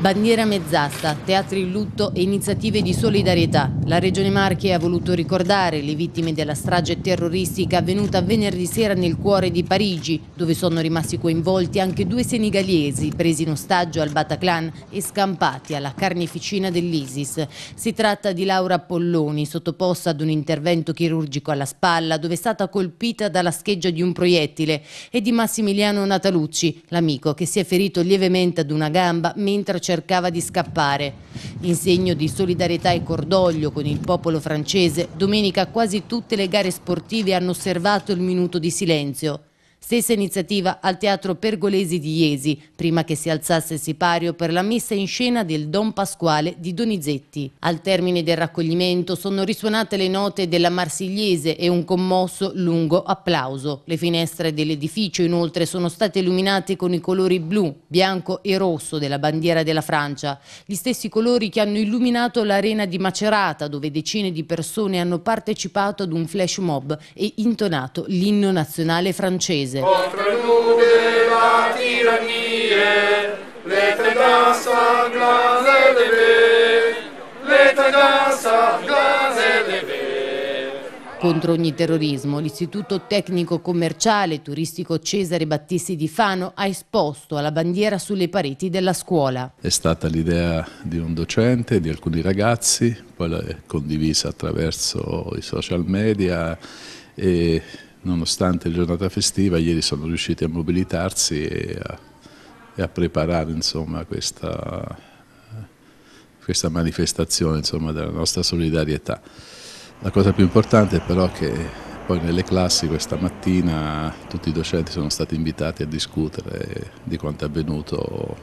Bandiera mezzasta, teatri in lutto e iniziative di solidarietà. La Regione Marche ha voluto ricordare le vittime della strage terroristica avvenuta venerdì sera nel cuore di Parigi, dove sono rimasti coinvolti anche due senigaliesi presi in ostaggio al Bataclan e scampati alla carneficina dell'ISIS. Si tratta di Laura Polloni, sottoposta ad un intervento chirurgico alla spalla, dove è stata colpita dalla scheggia di un proiettile, e di Massimiliano Natalucci, l'amico che si è ferito lievemente ad una gamba mentre c'è cercava di scappare. In segno di solidarietà e cordoglio con il popolo francese, domenica quasi tutte le gare sportive hanno osservato il minuto di silenzio. Stessa iniziativa al Teatro Pergolesi di Iesi, prima che si alzasse il sipario per la messa in scena del Don Pasquale di Donizetti. Al termine del raccoglimento sono risuonate le note della Marsigliese e un commosso lungo applauso. Le finestre dell'edificio inoltre sono state illuminate con i colori blu, bianco e rosso della bandiera della Francia, gli stessi colori che hanno illuminato l'arena di Macerata dove decine di persone hanno partecipato ad un flash mob e intonato l'inno nazionale francese paese. Contro il nude la tirannie, le tenda glase leve, le tenda glase leve. Contro ogni terrorismo, l'Istituto Tecnico Commerciale e Turistico Cesare Battisti di Fano ha esposto alla bandiera sulle pareti della scuola. È stata l'idea di un docente, di alcuni ragazzi, poi l'è condivisa attraverso i social media e nonostante la giornata festiva, ieri sono riusciti a mobilitarsi e a, e a preparare insomma, questa, questa, manifestazione insomma, della nostra solidarietà. La cosa più importante è però che poi nelle classi questa mattina tutti i docenti sono stati invitati a discutere di quanto è avvenuto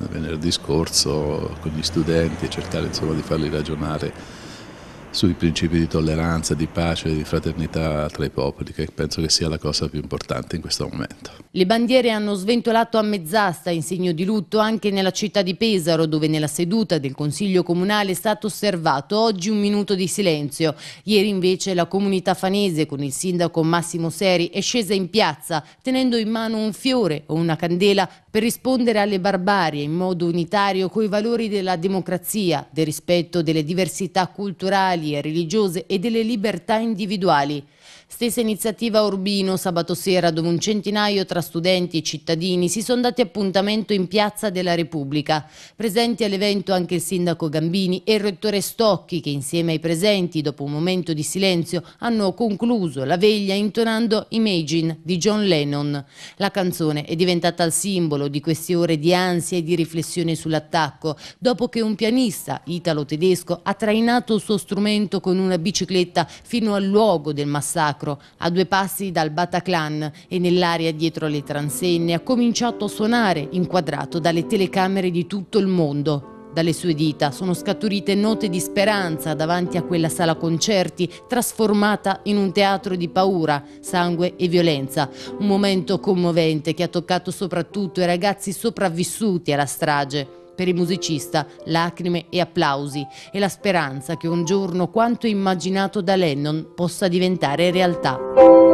eh, venerdì scorso con gli studenti e cercare insomma, di farli ragionare sui principi di tolleranza, di pace, e di fraternità tra i popoli, che penso che sia la cosa più importante in questo momento. Le bandiere hanno sventolato a mezz'asta in segno di lutto anche nella città di Pesaro, dove nella seduta del Consiglio Comunale è stato osservato oggi un minuto di silenzio. Ieri invece la comunità fanese con il sindaco Massimo Seri è scesa in piazza tenendo in mano un fiore o una candela per rispondere alle barbarie in modo unitario coi valori della democrazia, del rispetto delle diversità culturali sociali e religiose e delle libertà individuali. Stessa iniziativa Urbino sabato sera dove un centinaio tra studenti e cittadini si sono dati appuntamento in Piazza della Repubblica. Presenti all'evento anche il sindaco Gambini e il rettore Stocchi che insieme ai presenti dopo un momento di silenzio hanno concluso la veglia intonando Imagine di John Lennon. La canzone è diventata il simbolo di queste ore di ansia e di riflessione sull'attacco dopo che un pianista italo-tedesco ha trainato il suo strumento con una bicicletta fino al luogo del massacro sacro, a due passi dal Bataclan e nell'area dietro le transenne, ha cominciato a suonare, inquadrato dalle telecamere di tutto il mondo. Dalle sue dita sono scaturite note di speranza davanti a quella sala concerti trasformata in un teatro di paura, sangue e violenza. Un momento commovente che ha toccato soprattutto i ragazzi sopravvissuti alla strage. Per il musicista lacrime e applausi e la speranza che un giorno quanto immaginato da Lennon possa diventare realtà.